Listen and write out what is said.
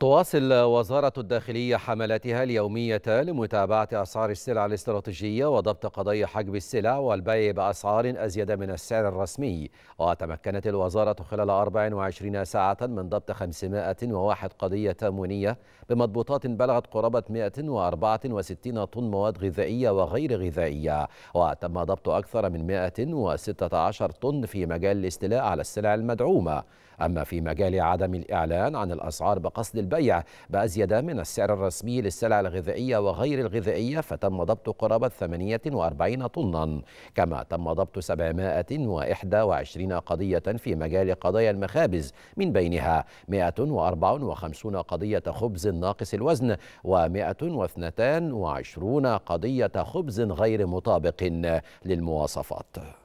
تواصل وزارة الداخلية حملاتها اليومية لمتابعة أسعار السلع الاستراتيجية وضبط قضايا حجب السلع والبيع بأسعار أزيد من السعر الرسمي وتمكنت الوزارة خلال 24 ساعة من ضبط 501 قضية تامونية بمضبوطات بلغت قرابة 164 طن مواد غذائية وغير غذائية وتم ضبط أكثر من 116 طن في مجال الاستيلاء على السلع المدعومة أما في مجال عدم الإعلان عن الأسعار بقصد البيع بأزيد من السعر الرسمي للسلع الغذائية وغير الغذائية فتم ضبط قرابة 48 طنا كما تم ضبط 721 قضية في مجال قضايا المخابز من بينها 154 قضية خبز ناقص الوزن و122 قضية خبز غير مطابق للمواصفات